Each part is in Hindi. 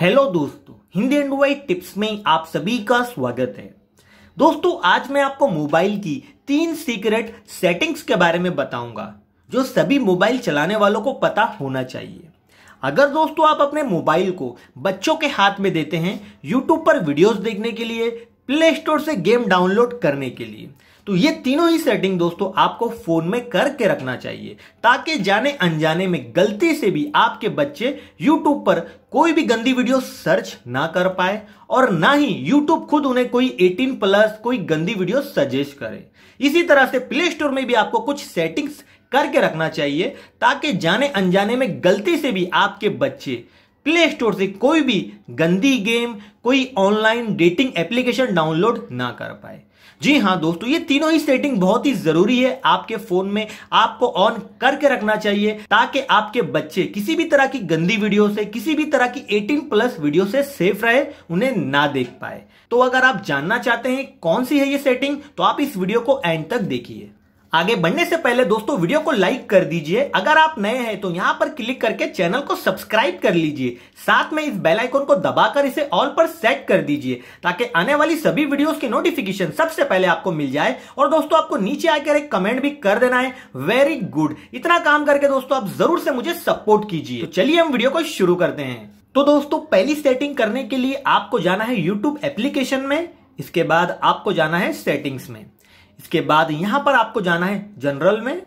हेलो दोस्तों हिंदी एंड वाई टिप्स में आप सभी का स्वागत है दोस्तों आज मैं आपको मोबाइल की तीन सीक्रेट सेटिंग्स के बारे में बताऊंगा जो सभी मोबाइल चलाने वालों को पता होना चाहिए अगर दोस्तों आप अपने मोबाइल को बच्चों के हाथ में देते हैं यूट्यूब पर वीडियोस देखने के लिए प्ले स्टोर से गेम डाउनलोड करने के लिए तो ये तीनों ही सेटिंग दोस्तों आपको फोन में करके रखना चाहिए ताकि जाने अनजाने में गलती से भी आपके बच्चे YouTube पर कोई भी गंदी वीडियो सर्च ना कर पाए और ना ही YouTube खुद उन्हें कोई 18 प्लस कोई गंदी वीडियो सजेस्ट करे इसी तरह से प्ले स्टोर में भी आपको कुछ सेटिंग्स करके रखना चाहिए ताकि जाने अनजाने में गलती से भी आपके बच्चे प्ले स्टोर से कोई भी गंदी गेम कोई ऑनलाइन डेटिंग एप्लीकेशन डाउनलोड ना कर पाए जी हाँ दोस्तों ये तीनों ही सेटिंग बहुत ही जरूरी है आपके फोन में आपको ऑन करके रखना चाहिए ताकि आपके बच्चे किसी भी तरह की गंदी वीडियो से किसी भी तरह की 18 प्लस वीडियो से सेफ रहे उन्हें ना देख पाए तो अगर आप जानना चाहते हैं कौन सी है ये सेटिंग तो आप इस वीडियो को एंड तक देखिए आगे बढ़ने से पहले दोस्तों वीडियो को लाइक कर दीजिए अगर आप नए हैं तो यहाँ पर क्लिक करके चैनल को सब्सक्राइब कर लीजिए साथ में इस बेल आइकन को दबाकर इसे ऑल पर सेट कर दीजिए ताकि आने वाली सभी वीडियोस की नोटिफिकेशन सबसे पहले आपको मिल जाए और दोस्तों आपको नीचे आकर एक कमेंट भी कर देना है वेरी गुड इतना काम करके दोस्तों आप जरूर से मुझे सपोर्ट कीजिए तो चलिए हम वीडियो को शुरू करते हैं तो दोस्तों पहली सेटिंग करने के लिए आपको जाना है यूट्यूब एप्लीकेशन में इसके बाद आपको जाना है सेटिंग्स में इसके बाद यहां पर आपको जाना है जनरल में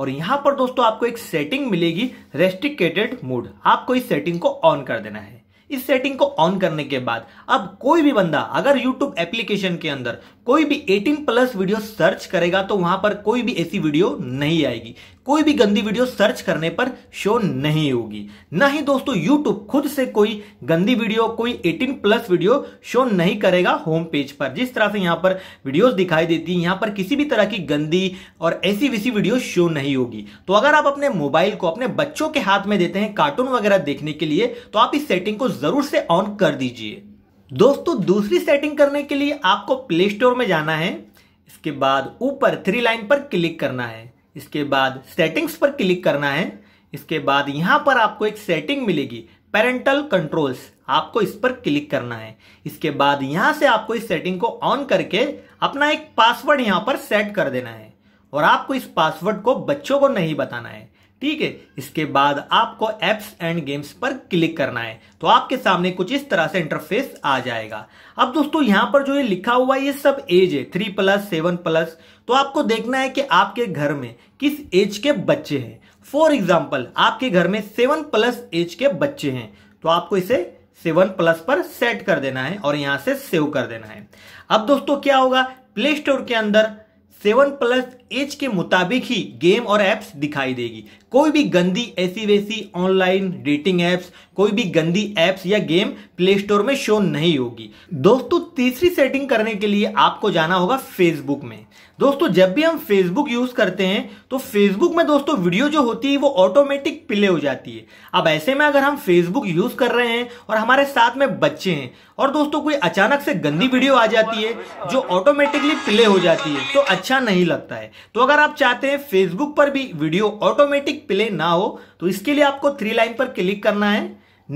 और यहां पर दोस्तों आपको एक सेटिंग मिलेगी रेस्ट्रिकेटेड मोड आपको इस सेटिंग को ऑन कर देना है इस सेटिंग को ऑन करने के बाद अब कोई भी बंदा अगर यूट्यूब एप्लीकेशन के अंदर कोई भी 18 प्लस वीडियो सर्च करेगा तो वहां पर कोई भी ऐसी वीडियो नहीं आएगी कोई भी गंदी वीडियो सर्च करने पर शो नहीं होगी ना ही दोस्तों यूट्यूब खुद से कोई गंदी वीडियो कोई 18 प्लस वीडियो शो नहीं करेगा होम पेज पर जिस तरह से यहां पर वीडियोस दिखाई देती है यहां पर किसी भी तरह की गंदी और ऐसी वैसी वीडियो शो नहीं होगी तो अगर आप अपने मोबाइल को अपने बच्चों के हाथ में देते हैं कार्टून वगैरह देखने के लिए तो आप इस सेटिंग को ज़रूर से ऑन कर दीजिए दोस्तों दूसरी सेटिंग करने के लिए आपको प्ले स्टोर में जाना है इसके बाद ऊपर थ्री लाइन पर क्लिक करना है इसके बाद सेटिंग्स पर क्लिक करना है इसके बाद यहां पर आपको एक सेटिंग मिलेगी पेरेंटल कंट्रोल्स आपको इस पर क्लिक करना है इसके बाद यहां से आपको इस सेटिंग को ऑन करके अपना एक पासवर्ड यहां पर सेट कर देना है और आपको इस पासवर्ड को बच्चों को नहीं बताना है ठीक है इसके बाद आपको एप्स एंड गेम्स पर क्लिक करना है तो आपके सामने कुछ इस तरह से इंटरफेस आ जाएगा अब दोस्तों यहां पर जो ये लिखा हुआ ये सब एज है थ्री प्लस सेवन प्लस तो आपको देखना है कि आपके घर में किस एज के बच्चे हैं फॉर एग्जाम्पल आपके घर में सेवन प्लस एज के बच्चे हैं तो आपको इसे सेवन प्लस पर सेट कर देना है और यहां से सेव कर देना है अब दोस्तों क्या होगा प्ले स्टोर के अंदर सेवन प्लस एज के मुताबिक ही गेम और एप्स दिखाई देगी कोई भी गंदी ऐसी वैसी ऑनलाइन डेटिंग एप्स कोई भी गंदी एप्स या गेम प्ले स्टोर में शो नहीं होगी दोस्तों तीसरी सेटिंग करने के लिए आपको जाना होगा फेसबुक में दोस्तों जब भी हम फेसबुक यूज करते हैं तो फेसबुक में दोस्तों वीडियो जो होती है वो ऑटोमेटिक प्ले हो जाती है अब ऐसे में अगर हम फेसबुक यूज कर रहे हैं और हमारे साथ में बच्चे हैं और दोस्तों कोई अचानक से गंदी वीडियो आ जाती है जो ऑटोमेटिकली प्ले हो जाती है तो अच्छा नहीं लगता है तो अगर आप चाहते हैं फेसबुक पर भी वीडियो ऑटोमेटिक प्ले ना हो तो इसके लिए आपको थ्री लाइन पर क्लिक करना है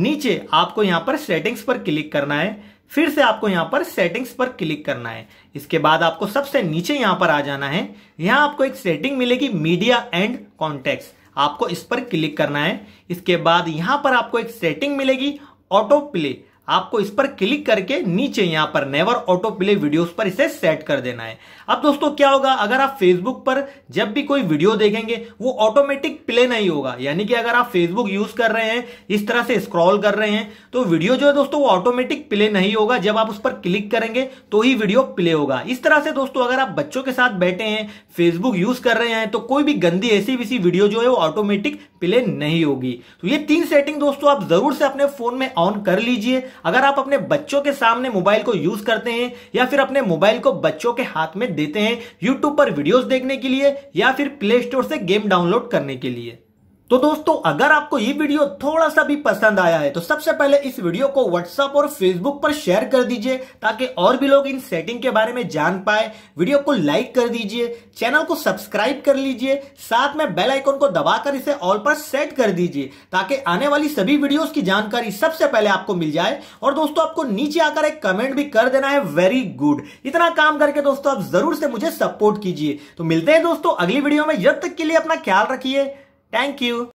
नीचे आपको यहां पर सेटिंग्स पर क्लिक करना है फिर से आपको यहां पर सेटिंग्स पर क्लिक करना है इसके बाद आपको सबसे नीचे यहां पर आ जाना है यहां आपको एक सेटिंग मिलेगी मीडिया एंड कॉन्टेक्ट आपको इस पर क्लिक करना है इसके बाद यहां पर आपको एक सेटिंग मिलेगी ऑटो प्ले आपको इस पर क्लिक करके नीचे यहां पर नेवर ऑटो प्ले वीडियोस पर इसे सेट कर देना है अब दोस्तों क्या होगा अगर आप फेसबुक पर जब भी कोई वीडियो देखेंगे वो ऑटोमेटिक प्ले नहीं होगा यानी कि अगर आप फेसबुक यूज कर रहे हैं इस तरह से स्क्रॉल कर रहे हैं तो वीडियो जो है दोस्तों वो ऑटोमेटिक प्ले नहीं होगा जब आप उस पर क्लिक करेंगे तो ही वीडियो प्ले होगा इस तरह से दोस्तों अगर आप बच्चों के साथ बैठे हैं फेसबुक यूज कर रहे हैं तो कोई भी गंदी ऐसी वैसी वीडियो जो है वो ऑटोमेटिक प्ले नहीं होगी तो ये तीन सेटिंग दोस्तों आप जरूर से अपने फोन में ऑन कर लीजिए अगर आप अपने बच्चों के सामने मोबाइल को यूज करते हैं या फिर अपने मोबाइल को बच्चों के हाथ में देते हैं यूट्यूब पर वीडियोस देखने के लिए या फिर प्ले स्टोर से गेम डाउनलोड करने के लिए तो दोस्तों अगर आपको ये वीडियो थोड़ा सा भी पसंद आया है तो सबसे पहले इस वीडियो को व्हाट्सएप और फेसबुक पर शेयर कर दीजिए ताकि और भी लोग इन सेटिंग के बारे में जान पाए वीडियो को लाइक कर दीजिए चैनल को सब्सक्राइब कर लीजिए साथ में बेल आइकन को दबाकर इसे ऑल पर सेट कर दीजिए ताकि आने वाली सभी वीडियो की जानकारी सबसे पहले आपको मिल जाए और दोस्तों आपको नीचे आकर एक कमेंट भी कर देना है वेरी गुड इतना काम करके दोस्तों आप जरूर से मुझे सपोर्ट कीजिए तो मिलते हैं दोस्तों अगली वीडियो में जब तक के लिए अपना ख्याल रखिए Thank you.